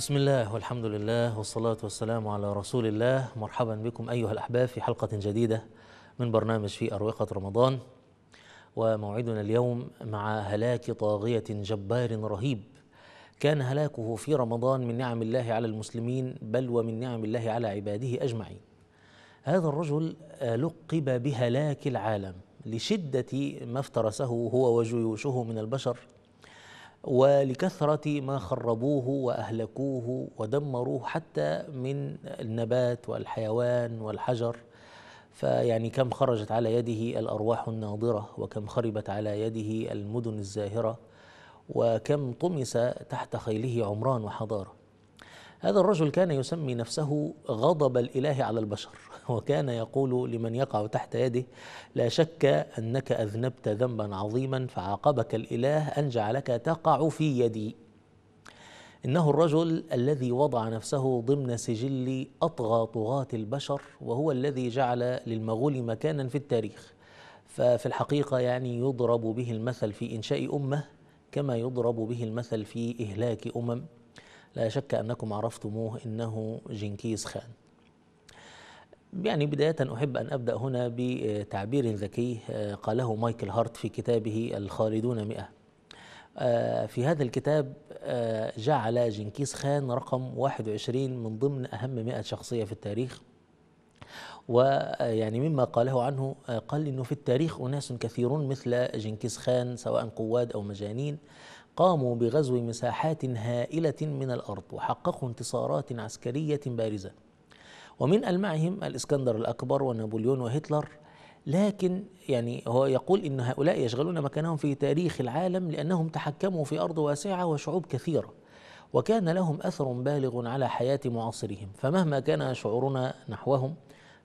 بسم الله والحمد لله والصلاة والسلام على رسول الله مرحبا بكم أيها الأحباب في حلقة جديدة من برنامج في أروقة رمضان وموعدنا اليوم مع هلاك طاغية جبار رهيب كان هلاكه في رمضان من نعم الله على المسلمين بل ومن نعم الله على عباده أجمعين هذا الرجل لقب بهلاك العالم لشدة ما افترسه هو وجيوشه من البشر ولكثرة ما خربوه وأهلكوه ودمروه حتى من النبات والحيوان والحجر فيعني كم خرجت على يده الأرواح الناضرة وكم خربت على يده المدن الزاهرة وكم طمس تحت خيله عمران وحضاره هذا الرجل كان يسمي نفسه غضب الإله على البشر وكان يقول لمن يقع تحت يده لا شك أنك أذنبت ذنبا عظيما فعاقبك الإله أن جعلك تقع في يدي إنه الرجل الذي وضع نفسه ضمن سجل أطغى طغاة البشر وهو الذي جعل للمغول مكانا في التاريخ ففي الحقيقة يعني يضرب به المثل في إنشاء أمة كما يضرب به المثل في إهلاك أمم لا شك أنكم عرفتموه إنه جنكيز خان يعني بداية أحب أن أبدأ هنا بتعبير ذكي آه، قاله مايكل هارت في كتابه الخالدون مئة آه، في هذا الكتاب آه، جعل جنكيز خان رقم 21 من ضمن أهم 100 شخصية في التاريخ ويعني مما قاله عنه قال إنه في التاريخ أناس كثيرون مثل جنكيز خان سواء قواد أو مجانين قاموا بغزو مساحات هائلة من الأرض وحققوا انتصارات عسكرية بارزة ومن ألمعهم الإسكندر الأكبر ونابليون وهتلر لكن يعني هو يقول ان هؤلاء يشغلون مكانهم في تاريخ العالم لانهم تحكموا في ارض واسعه وشعوب كثيره وكان لهم اثر بالغ على حياه معاصرهم فمهما كان شعورنا نحوهم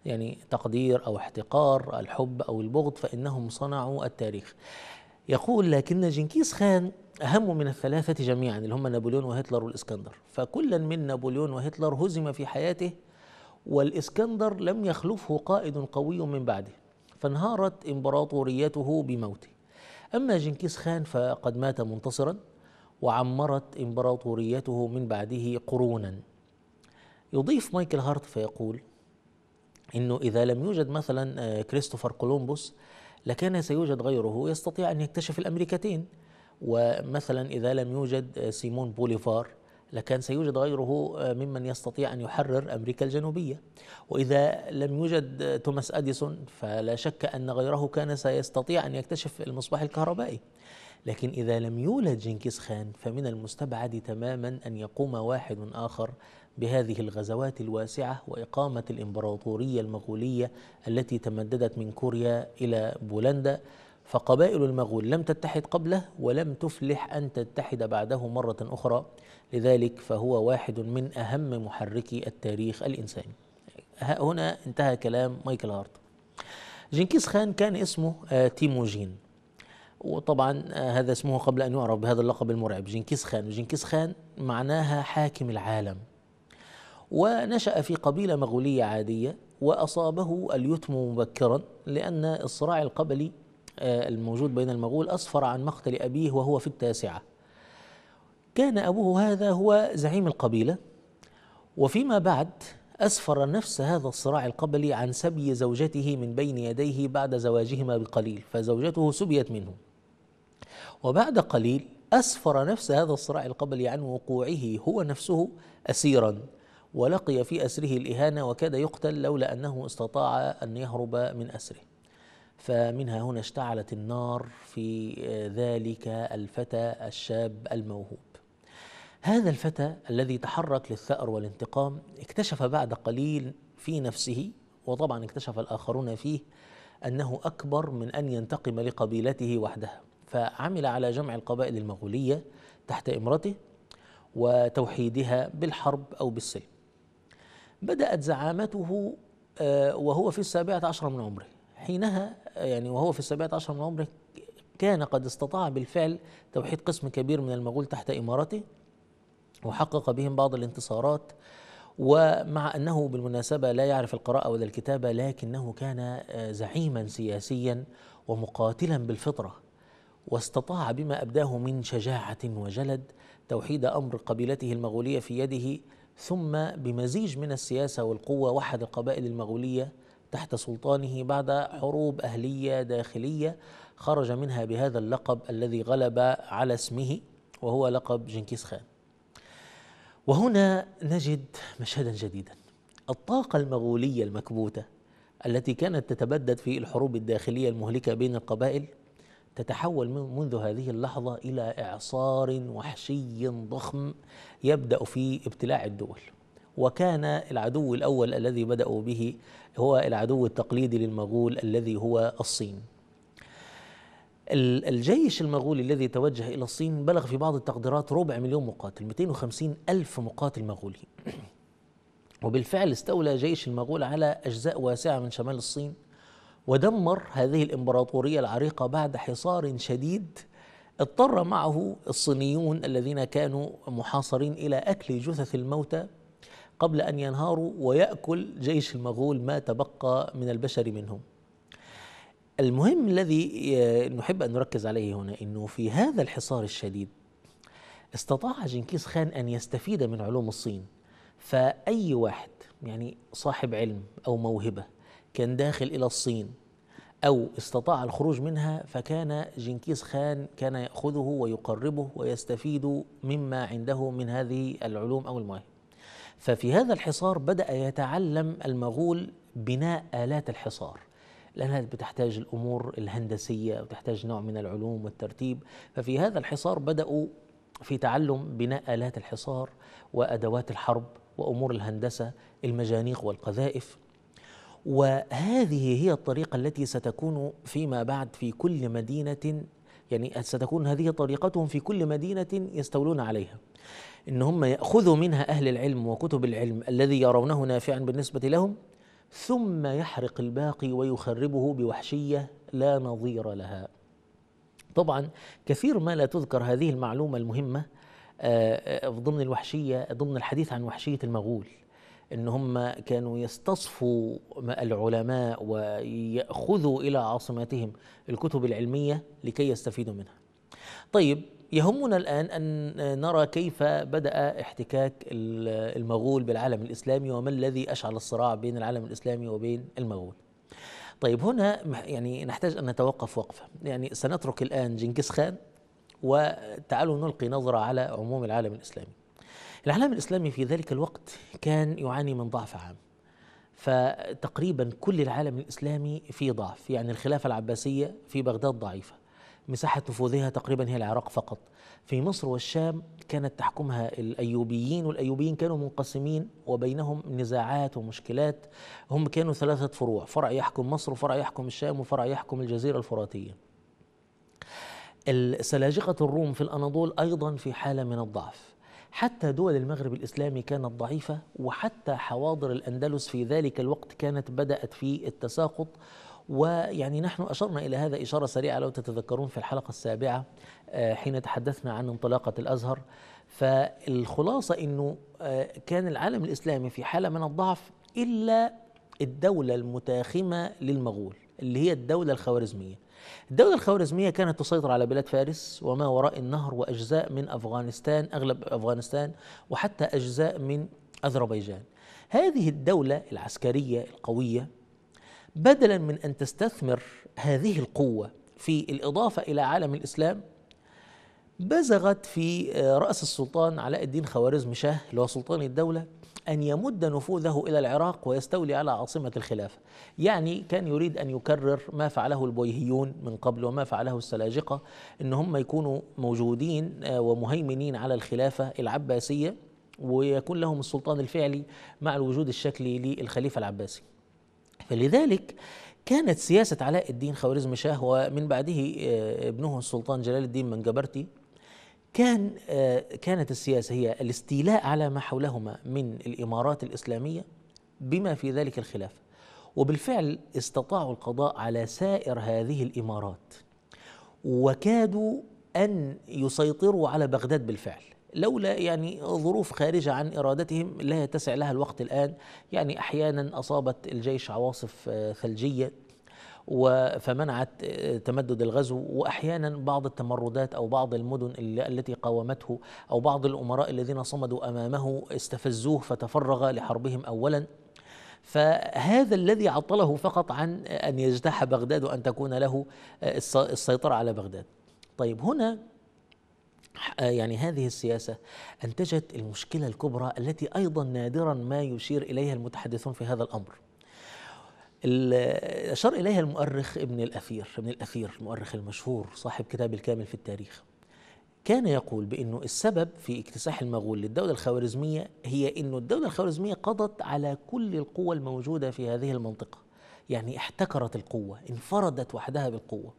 يعني تقدير او احتقار الحب او البغض فانهم صنعوا التاريخ يقول لكن جنكيز خان أهم من الثلاثة جميعا اللي هم نابليون وهتلر والإسكندر فكلا من نابليون وهتلر هزم في حياته والإسكندر لم يخلفه قائد قوي من بعده فانهارت إمبراطوريته بموته أما جنكيز خان فقد مات منتصرا وعمرت إمبراطوريته من بعده قرونا يضيف مايكل هارت فيقول إنه إذا لم يوجد مثلا آه، كريستوفر كولومبوس لكان سيوجد غيره يستطيع أن يكتشف الأمريكتين ومثلا إذا لم يوجد سيمون بوليفار لكان سيوجد غيره آه، ممن يستطيع أن يحرر أمريكا الجنوبية وإذا لم يوجد آه، توماس أديسون فلا شك أن غيره كان سيستطيع أن يكتشف المصباح الكهربائي لكن إذا لم يولد جنكيز خان فمن المستبعد تماما أن يقوم واحد آخر بهذه الغزوات الواسعة وإقامة الإمبراطورية المغولية التي تمددت من كوريا إلى بولندا فقبائل المغول لم تتحد قبله ولم تفلح أن تتحد بعده مرة أخرى لذلك فهو واحد من أهم محركي التاريخ الإنساني هنا انتهى كلام مايكل هارت جنكيز خان كان اسمه آه، تيموجين وطبعا آه، هذا اسمه قبل أن يعرف بهذا اللقب المرعب جنكيز خان وجنكيز خان معناها حاكم العالم ونشأ في قبيلة مغولية عادية وأصابه اليتم مبكرا لأن الصراع القبلي آه، الموجود بين المغول أسفر عن مقتل أبيه وهو في التاسعة كان أبوه هذا هو زعيم القبيلة وفيما بعد أسفر نفس هذا الصراع القبلي عن سبي زوجته من بين يديه بعد زواجهما بقليل فزوجته سبيت منه وبعد قليل أسفر نفس هذا الصراع القبلي عن وقوعه هو نفسه أسيرا ولقي في أسره الإهانة وكاد يقتل لولا أنه استطاع أن يهرب من أسره فمنها هنا اشتعلت النار في آه، ذلك الفتى الشاب الموهوب هذا الفتى الذي تحرك للثأر والانتقام اكتشف بعد قليل في نفسه وطبعا اكتشف الآخرون فيه أنه أكبر من أن ينتقم لقبيلته وحدها فعمل على جمع القبائل المغولية تحت إمرته وتوحيدها بالحرب أو بالسلم بدأت زعامته آه، وهو في السابعة عشر من عمره حينها آه، يعني وهو في السابعة عشر من عمره كان قد استطاع بالفعل توحيد قسم كبير من المغول تحت إمارته وحقق بهم بعض الانتصارات ومع أنه بالمناسبة لا يعرف القراءة ولا الكتابة لكنه كان آه، زعيما سياسيا ومقاتلا بالفطرة واستطاع بما أبداه من شجاعة وجلد توحيد امر قبيلته المغوليه في يده ثم بمزيج من السياسه والقوه وحد القبائل المغوليه تحت سلطانه بعد حروب اهليه داخليه خرج منها بهذا اللقب الذي غلب على اسمه وهو لقب جنكيز خان. وهنا نجد مشهدا جديدا الطاقه المغوليه المكبوته التي كانت تتبدد في الحروب الداخليه المهلكه بين القبائل تتحول منذ هذه اللحظة إلى إعصار وحشي ضخم يبدأ في ابتلاع الدول وكان العدو الأول الذي بدأوا به هو العدو التقليدي للمغول الذي هو الصين الجيش المغولي الذي توجه إلى الصين بلغ في بعض التقديرات ربع مليون مقاتل 250 ألف مقاتل مغولي وبالفعل استولى جيش المغول على أجزاء واسعة من شمال الصين ودمر هذه الامبراطوريه العريقه بعد حصار شديد اضطر معه الصينيون الذين كانوا محاصرين الى اكل جثث الموتى قبل ان ينهاروا وياكل جيش المغول ما تبقى من البشر منهم. المهم الذي نحب ان نركز عليه هنا انه في هذا الحصار الشديد استطاع جنكيز خان ان يستفيد من علوم الصين فاي واحد يعني صاحب علم او موهبه كان داخل إلى الصين أو استطاع الخروج منها فكان جنكيز خان كان يأخذه ويقربه ويستفيد مما عنده من هذه العلوم أو المواهب ففي هذا الحصار بدأ يتعلم المغول بناء آلات الحصار لأنها بتحتاج الأمور الهندسية وتحتاج نوع من العلوم والترتيب ففي هذا الحصار بدأوا في تعلم بناء آلات الحصار وأدوات الحرب وأمور الهندسة المجانيق والقذائف وهذه هي الطريقة التي ستكون فيما بعد في كل مدينة يعني ستكون هذه طريقتهم في كل مدينة يستولون عليها إن هم يأخذوا منها أهل العلم وكتب العلم الذي يرونه نافعا بالنسبة لهم ثم يحرق الباقي ويخربه بوحشية لا نظير لها طبعا كثير ما لا تذكر هذه المعلومة المهمة آه، آه، ضمن الوحشية ضمن الحديث عن وحشية المغول ان هم كانوا يستصفوا العلماء وياخذوا الى عاصمتهم الكتب العلميه لكي يستفيدوا منها. طيب يهمنا الان ان نرى كيف بدا احتكاك المغول بالعالم الاسلامي وما الذي اشعل الصراع بين العالم الاسلامي وبين المغول. طيب هنا يعني نحتاج ان نتوقف وقفه، يعني سنترك الان جنكيز خان وتعالوا نلقي نظره على عموم العالم الاسلامي. العالم الإسلامي في ذلك الوقت كان يعاني من ضعف عام فتقريبا كل العالم الإسلامي في ضعف يعني الخلافة العباسية في بغداد ضعيفة مساحة نفوذها تقريبا هي العراق فقط في مصر والشام كانت تحكمها الأيوبيين والأيوبيين كانوا منقسمين وبينهم نزاعات ومشكلات هم كانوا ثلاثة فروع فرع يحكم مصر وفرع يحكم الشام وفرع يحكم الجزيرة الفراتية السلاجقة الروم في الأناضول أيضا في حالة من الضعف حتى دول المغرب الإسلامي كانت ضعيفة وحتى حواضر الأندلس في ذلك الوقت كانت بدأت في التساقط ويعني نحن أشرنا إلى هذا إشارة سريعة لو تتذكرون في الحلقة السابعة آه، حين تحدثنا عن انطلاقة الأزهر فالخلاصة أنه آه، كان العالم الإسلامي في حالة من الضعف إلا الدولة المتاخمة للمغول اللي هي الدولة الخوارزمية الدولة الخوارزمية كانت تسيطر على بلاد فارس وما وراء النهر وأجزاء من أفغانستان أغلب أفغانستان وحتى أجزاء من أذربيجان هذه الدولة العسكرية القوية بدلا من أن تستثمر هذه القوة في الإضافة إلى عالم الإسلام بزغت في آه، رأس السلطان علاء الدين خوارزم شاه اللي هو سلطان الدولة أن يمد نفوذه إلى العراق ويستولي على عاصمة الخلافة يعني كان يريد أن يكرر ما فعله البويهيون من قبل وما فعله السلاجقة أن هم يكونوا موجودين آه، ومهيمنين على الخلافة العباسية ويكون لهم السلطان الفعلي مع الوجود الشكلي للخليفة العباسي فلذلك كانت سياسة علاء الدين خوارزم شاه ومن بعده آه، ابنه السلطان جلال الدين منجبرتي كان آه، كانت السياسة هي الاستيلاء على ما حولهما من الإمارات الإسلامية بما في ذلك الخلافة وبالفعل استطاعوا القضاء على سائر هذه الإمارات وكادوا أن يسيطروا على بغداد بالفعل لولا يعني ظروف خارجة عن إرادتهم لا يتسع لها الوقت الآن يعني أحيانا أصابت الجيش عواصف آه، ثلجية فمنعت آه، تمدد الغزو واحيانا بعض التمردات او بعض المدن التي قاومته او بعض الامراء الذين صمدوا امامه استفزوه فتفرغ لحربهم اولا فهذا الذي عطله فقط عن ان يجتاح بغداد وان تكون له آه، السيطره على بغداد. طيب هنا آه، يعني هذه السياسه انتجت المشكله الكبرى التي ايضا نادرا ما يشير اليها المتحدثون في هذا الامر. أشار إليها المؤرخ ابن الأثير ابن الأثير المؤرخ المشهور صاحب كتاب الكامل في التاريخ كان يقول بأنه السبب في اكتساح المغول للدولة الخوارزمية هي أنه الدولة الخوارزمية قضت على كل القوى الموجودة في هذه المنطقة يعني احتكرت القوة انفردت وحدها بالقوة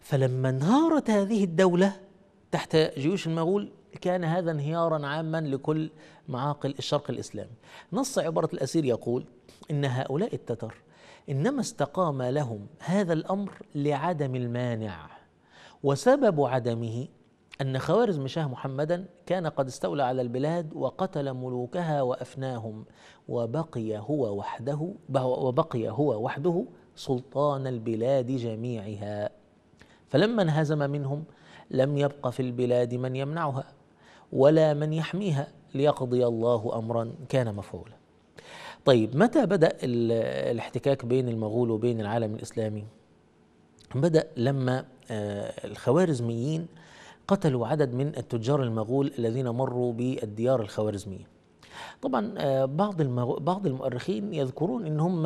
فلما انهارت هذه الدولة تحت جيوش المغول كان هذا انهيارا عاما لكل معاقل الشرق الإسلامي نص عبارة الأسير يقول إن هؤلاء التتر انما استقام لهم هذا الامر لعدم المانع وسبب عدمه ان خوارزم شاه محمدا كان قد استولى على البلاد وقتل ملوكها وافناهم وبقي هو وحده وبقي هو وحده سلطان البلاد جميعها فلما انهزم منهم لم يبق في البلاد من يمنعها ولا من يحميها ليقضي الله امرا كان مفعولا طيب متى بدأ الاحتكاك بين المغول وبين العالم الإسلامي؟ بدأ لما آه، الخوارزميين قتلوا عدد من التجار المغول الذين مروا بالديار الخوارزمية طبعا آه، بعض بعض المؤرخين يذكرون ان هم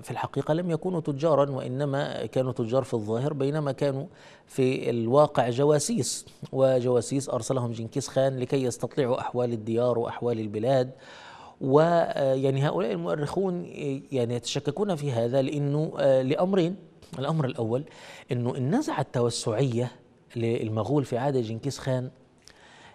في الحقيقه لم يكونوا تجارا وانما كانوا تجار في الظاهر بينما كانوا في الواقع جواسيس وجواسيس ارسلهم جنكيز خان لكي يستطلعوا احوال الديار واحوال البلاد ويعني آه، هؤلاء المؤرخون آه، يعني يتشككون في هذا لانه آه، لامرين الامر الاول انه النزعه التوسعيه للمغول في عهد جنكيز خان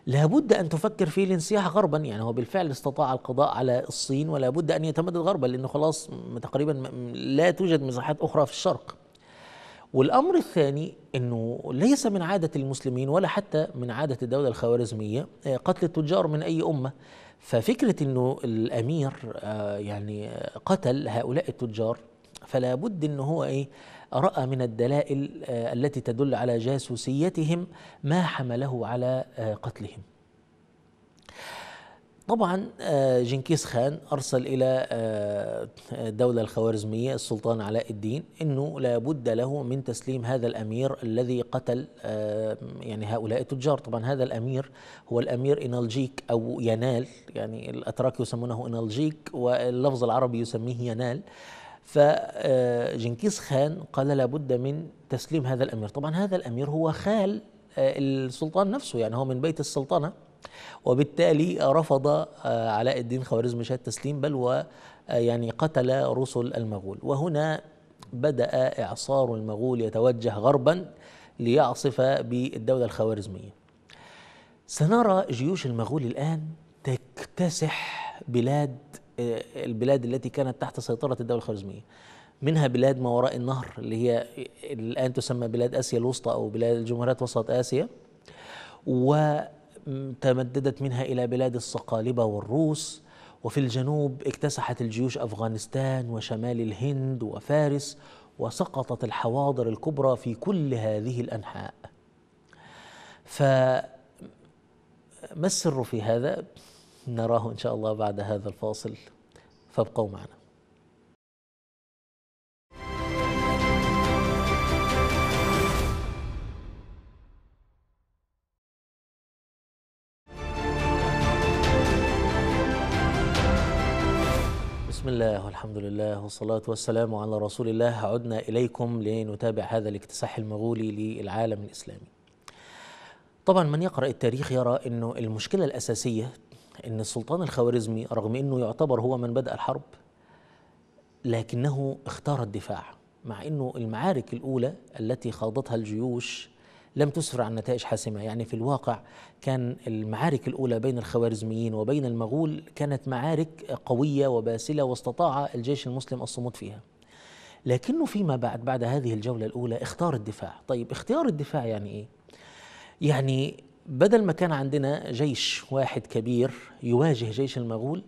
لابد ان تفكر في الانسياح غربا يعني هو بالفعل استطاع القضاء على الصين ولا بد ان يتمدد غربا لانه خلاص تقريبا لا توجد مساحات اخرى في الشرق والأمر الثاني أنه ليس من عادة المسلمين ولا حتى من عادة الدولة الخوارزمية آه، قتل التجار من أي أمة ففكرة أنه الأمير آه، يعني قتل هؤلاء التجار فلا بد أنه هو إيه رأى من الدلائل آه، التي تدل على جاسوسيتهم ما حمله على قتلهم طبعا آه، جنكيز خان أرسل إلى الدولة آه، آه، الخوارزمية السلطان علاء الدين أنه لابد له من تسليم هذا الأمير الذي قتل يعني هؤلاء التجار طبعا هذا الأمير هو الأمير إنالجيك أو ينال يعني الأتراك يسمونه إنالجيك واللفظ العربي يسميه ينال فجنكيز خان قال لابد من تسليم هذا الأمير طبعا هذا الأمير هو خال السلطان نفسه يعني هو من بيت السلطنة وبالتالي رفض آه، علاء الدين خوارزمي شاه التسليم بل و آه، يعني قتل رسل المغول وهنا بدأ إعصار المغول يتوجه غربا ليعصف بالدولة الخوارزمية سنرى جيوش المغول الآن تكتسح بلاد آه، البلاد التي كانت تحت سيطرة الدولة الخوارزمية منها بلاد ما وراء النهر اللي هي الآن تسمى بلاد آسيا الوسطى أو بلاد جمهوريات وسط آسيا و تمددت منها إلى بلاد الصقالبة والروس وفي الجنوب اكتسحت الجيوش أفغانستان وشمال الهند وفارس وسقطت الحواضر الكبرى في كل هذه الأنحاء فما السر في هذا؟ نراه إن شاء الله بعد هذا الفاصل فابقوا معنا الله والحمد لله والصلاة والسلام على رسول الله عدنا إليكم لنتابع هذا الاكتساح المغولي للعالم الإسلامي طبعا من يقرأ التاريخ يرى أنه المشكلة الأساسية أن السلطان الخوارزمي رغم أنه يعتبر هو من بدأ الحرب لكنه اختار الدفاع مع أنه المعارك الأولى التي خاضتها الجيوش لم تسفر عن نتائج حاسمة يعني في الواقع كان المعارك الأولى بين الخوارزميين وبين المغول كانت معارك قوية وباسلة واستطاع الجيش المسلم الصمود فيها لكنه فيما بعد بعد هذه الجولة الأولى اختار الدفاع طيب اختيار الدفاع يعني إيه؟ يعني بدل ما كان عندنا جيش واحد كبير يواجه جيش المغول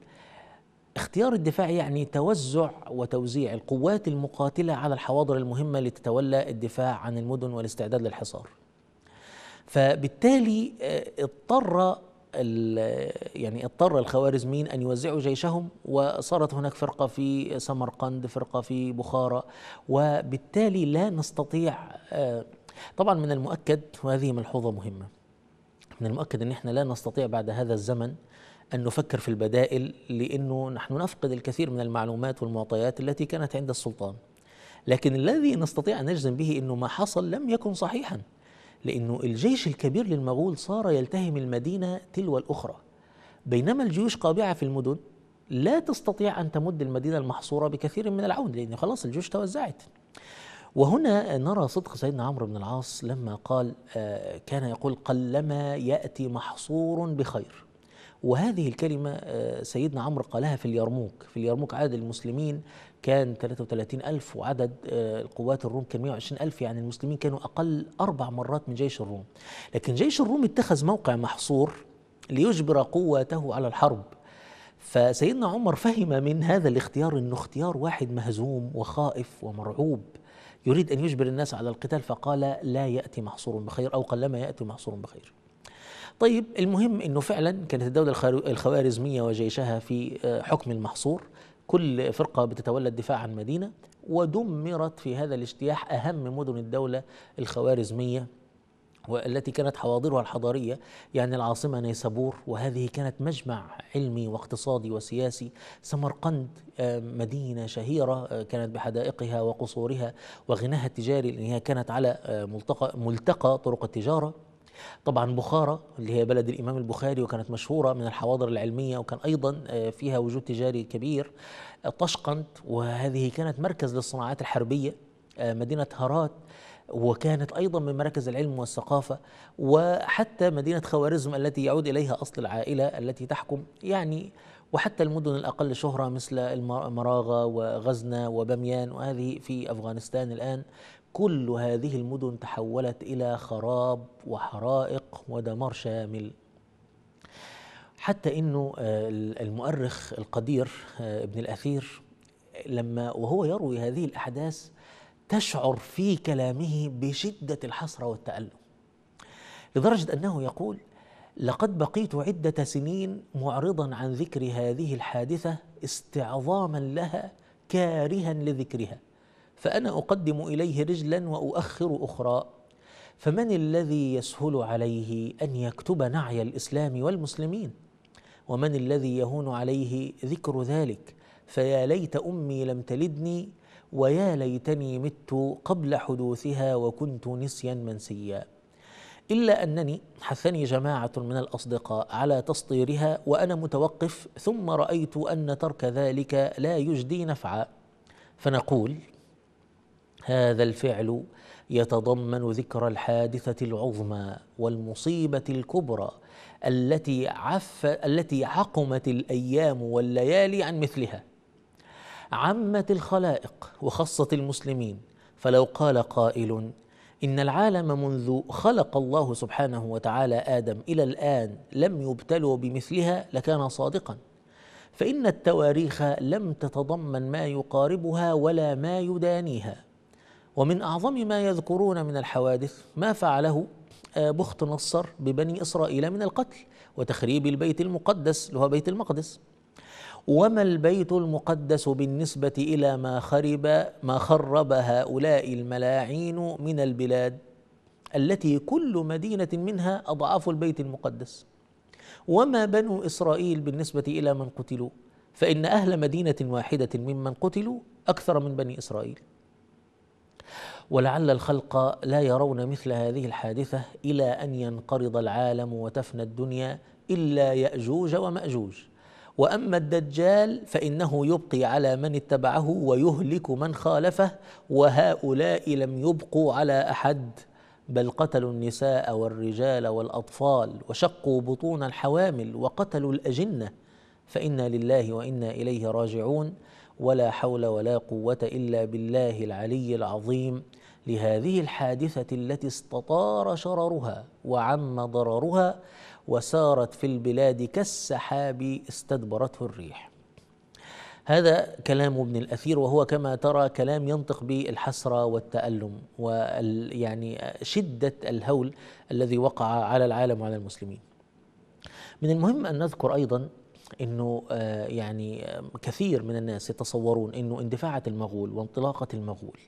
اختيار الدفاع يعني توزع وتوزيع القوات المقاتلة على الحواضر المهمة لتتولى الدفاع عن المدن والاستعداد للحصار فبالتالي آه، اضطر يعني اضطر الخوارزميين ان يوزعوا جيشهم وصارت هناك فرقه في سمرقند فرقه في بخارى وبالتالي لا نستطيع آه، طبعا من المؤكد وهذه ملحوظه مهمه من المؤكد ان احنا لا نستطيع بعد هذا الزمن أن نفكر في البدائل لأنه نحن نفقد الكثير من المعلومات والمعطيات التي كانت عند السلطان لكن الذي نستطيع أن نجزم به أنه ما حصل لم يكن صحيحا لأنه الجيش الكبير للمغول صار يلتهم المدينة تلو الأخرى بينما الجيوش قابعة في المدن لا تستطيع أن تمد المدينة المحصورة بكثير من العون لأن خلاص الجيوش توزعت وهنا نرى صدق سيدنا عمرو بن العاص لما قال آه، كان يقول قلما يأتي محصور بخير وهذه الكلمة آه، سيدنا عمرو قالها في اليرموك في اليرموك عاد المسلمين كان 33 ألف وعدد آه، القوات الروم كان 120 ألف يعني المسلمين كانوا أقل أربع مرات من جيش الروم لكن جيش الروم اتخذ موقع محصور ليجبر قواته على الحرب فسيدنا عمر فهم من هذا الاختيار انه اختيار واحد مهزوم وخائف ومرعوب يريد ان يجبر الناس على القتال فقال لا ياتي محصور بخير او قلما ياتي محصور بخير. طيب المهم انه فعلا كانت الدوله الخوارزميه وجيشها في آه، حكم المحصور كل فرقة بتتولى الدفاع عن مدينة ودمرت في هذا الاجتياح أهم مدن الدولة الخوارزمية والتي كانت حواضرها الحضارية يعني العاصمة نيسابور وهذه كانت مجمع علمي واقتصادي وسياسي سمرقند آه، مدينة شهيرة آه، كانت بحدائقها وقصورها وغناها التجاري لأنها كانت على آه، ملتقى, ملتقى طرق التجارة طبعا بخارى اللي هي بلد الإمام البخاري وكانت مشهورة من الحواضر العلمية وكان أيضا آه، فيها وجود تجاري كبير آه، طشقند وهذه كانت مركز للصناعات الحربية آه، مدينة هرات وكانت ايضا من مراكز العلم والثقافه وحتى مدينه خوارزم التي يعود اليها اصل العائله التي تحكم يعني وحتى المدن الاقل شهره مثل المراغه وغزنه وبميان وهذه في افغانستان الان كل هذه المدن تحولت الى خراب وحرائق ودمار شامل حتى انه آه، المؤرخ القدير آه، ابن الاثير لما وهو يروي هذه الاحداث تشعر في كلامه بشده الحسره والتالم لدرجه انه يقول لقد بقيت عده سنين معرضا عن ذكر هذه الحادثه استعظاما لها كارها لذكرها فأنا أقدم إليه رجلا وأؤخر أخرى فمن الذي يسهل عليه أن يكتب نعي الإسلام والمسلمين ومن الذي يهون عليه ذكر ذلك فيا ليت أمي لم تلدني ويا ليتني مت قبل حدوثها وكنت نسيا منسيا إلا أنني حثني جماعة من الأصدقاء على تسطيرها وأنا متوقف ثم رأيت أن ترك ذلك لا يجدي نفعا فنقول هذا الفعل يتضمن ذكر الحادثه العظمى والمصيبه الكبرى التي عف التي عقمت الايام والليالي عن مثلها عمت الخلائق وخصت المسلمين فلو قال قائل ان العالم منذ خلق الله سبحانه وتعالى ادم الى الان لم يبتلوا بمثلها لكان صادقا فان التواريخ لم تتضمن ما يقاربها ولا ما يدانيها ومن أعظم ما يذكرون من الحوادث ما فعله آه، بخت نصر ببني إسرائيل من القتل وتخريب البيت المقدس اللي هو بيت المقدس وما البيت المقدس بالنسبة إلى ما خرب ما خرب هؤلاء الملاعين من البلاد التي كل مدينة منها أضعاف البيت المقدس وما بنو إسرائيل بالنسبة إلى من قتلوا فإن أهل مدينة واحدة ممن قتلوا أكثر من بني إسرائيل ولعل الخلق لا يرون مثل هذه الحادثه الى ان ينقرض العالم وتفنى الدنيا الا ياجوج وماجوج واما الدجال فانه يبقي على من اتبعه ويهلك من خالفه وهؤلاء لم يبقوا على احد بل قتلوا النساء والرجال والاطفال وشقوا بطون الحوامل وقتلوا الاجنه فانا لله وانا اليه راجعون ولا حول ولا قوه الا بالله العلي العظيم لهذه الحادثة التي استطار شررها وعم ضررها وسارت في البلاد كالسحاب استدبرته الريح هذا كلام ابن الأثير وهو كما ترى كلام ينطق بالحسرة والتألم ويعني شدة الهول الذي وقع على العالم وعلى المسلمين من المهم أن نذكر أيضا انه آه، يعني آه، كثير من الناس يتصورون انه اندفاعة المغول وانطلاقة المغول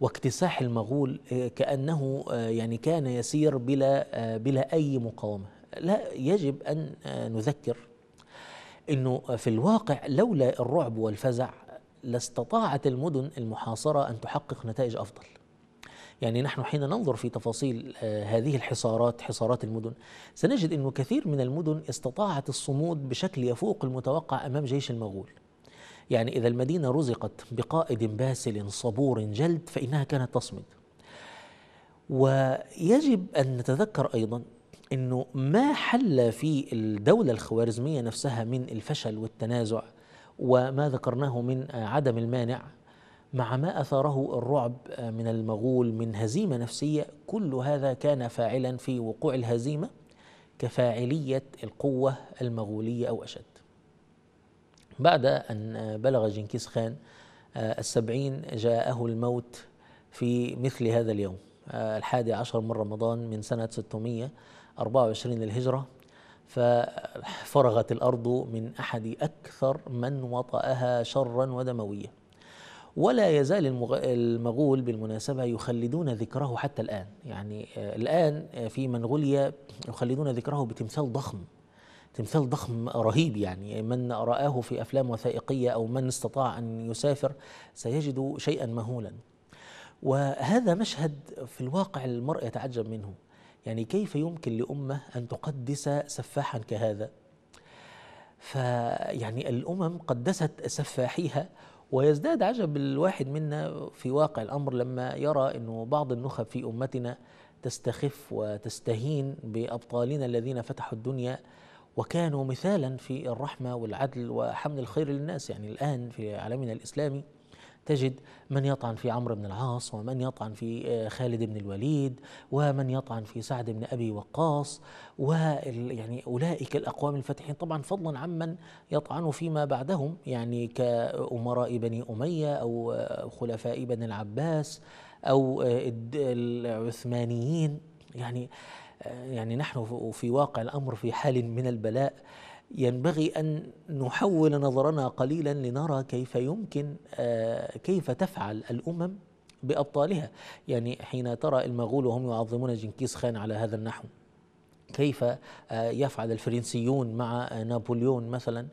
واكتساح المغول آه، كأنه آه، يعني كان يسير بلا آه، بلا أي مقاومة لا يجب أن نذكر أنه في الواقع لولا الرعب والفزع لاستطاعت المدن المحاصرة أن تحقق نتائج أفضل يعني نحن حين ننظر في تفاصيل هذه الحصارات حصارات المدن سنجد أن كثير من المدن استطاعت الصمود بشكل يفوق المتوقع أمام جيش المغول يعني إذا المدينة رزقت بقائد باسل صبور جلد فإنها كانت تصمد ويجب أن نتذكر أيضا أنه ما حل في الدولة الخوارزمية نفسها من الفشل والتنازع وما ذكرناه من عدم المانع مع ما أثاره الرعب من المغول من هزيمة نفسية كل هذا كان فاعلا في وقوع الهزيمة كفاعلية القوة المغولية أو أشد بعد أن بلغ جنكيز خان آه، السبعين جاءه الموت في مثل هذا اليوم آه، الحادي عشر من رمضان من سنة 624 للهجرة ففرغت الأرض من أحد أكثر من وطأها شرا ودموية ولا يزال المغول بالمناسبة يخلدون ذكره حتى الآن يعني آه، الآن في منغوليا يخلدون ذكره بتمثال ضخم تمثال ضخم رهيب يعني من رآه في أفلام وثائقية أو من استطاع أن يسافر سيجد شيئا مهولا وهذا مشهد في الواقع المرء يتعجب منه يعني كيف يمكن لأمة أن تقدس سفاحا كهذا فيعني الأمم قدست سفاحيها ويزداد عجب الواحد منا في واقع الأمر لما يرى أنه بعض النخب في أمتنا تستخف وتستهين بأبطالنا الذين فتحوا الدنيا وكانوا مثالا في الرحمة والعدل وحمل الخير للناس يعني الآن في عالمنا الإسلامي تجد من يطعن في عمرو بن العاص ومن يطعن في آه، خالد بن الوليد ومن يطعن في سعد بن ابي وقاص و يعني اولئك الاقوام الفاتحين طبعا فضلا عمن يطعن فيما بعدهم يعني كامراء بني اميه او آه، خلفاء بني العباس او آه، العثمانيين يعني يعني نحن في واقع الأمر في حال من البلاء ينبغي أن نحول نظرنا قليلا لنرى كيف يمكن آه، كيف تفعل الأمم بأبطالها يعني حين ترى المغول وهم يعظمون جنكيز خان على هذا النحو كيف آه، يفعل الفرنسيون مع نابليون مثلا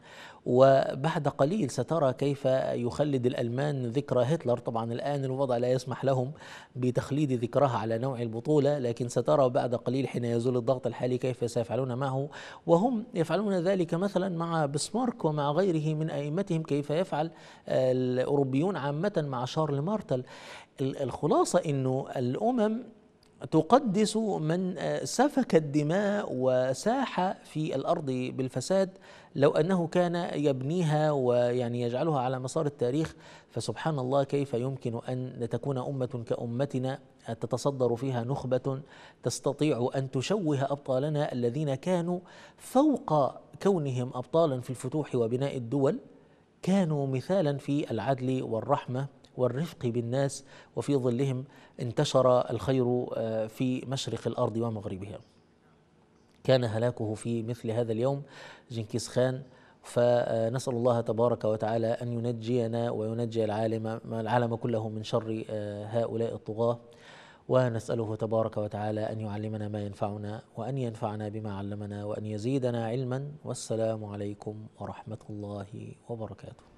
وبعد قليل سترى كيف يخلد الألمان ذكرى هتلر طبعا الآن الوضع لا يسمح لهم بتخليد ذكرها على نوع البطولة لكن سترى بعد قليل حين يزول الضغط الحالي كيف سيفعلون معه وهم يفعلون ذلك مثلا مع بسمارك ومع غيره من أئمتهم كيف يفعل آه، الأوروبيون عامة مع شارل مارتل الخلاصة أنه الأمم تقدس من آه، سفك الدماء وساح في الارض بالفساد لو انه كان يبنيها ويعني يجعلها على مسار التاريخ فسبحان الله كيف يمكن ان تكون امه كامتنا آه، تتصدر فيها نخبه تستطيع ان تشوه ابطالنا الذين كانوا فوق كونهم ابطالا في الفتوح وبناء الدول كانوا مثالا في العدل والرحمه والرفق بالناس وفي ظلهم انتشر الخير آه، في مشرق الارض ومغربها. كان هلاكه في مثل هذا اليوم جنكيز خان فنسأل الله تبارك وتعالى أن ينجينا وينجي العالم العالم كله من شر آه، هؤلاء الطغاة ونسأله تبارك وتعالى أن يعلمنا ما ينفعنا وأن ينفعنا بما علمنا وأن يزيدنا علما والسلام عليكم ورحمة الله وبركاته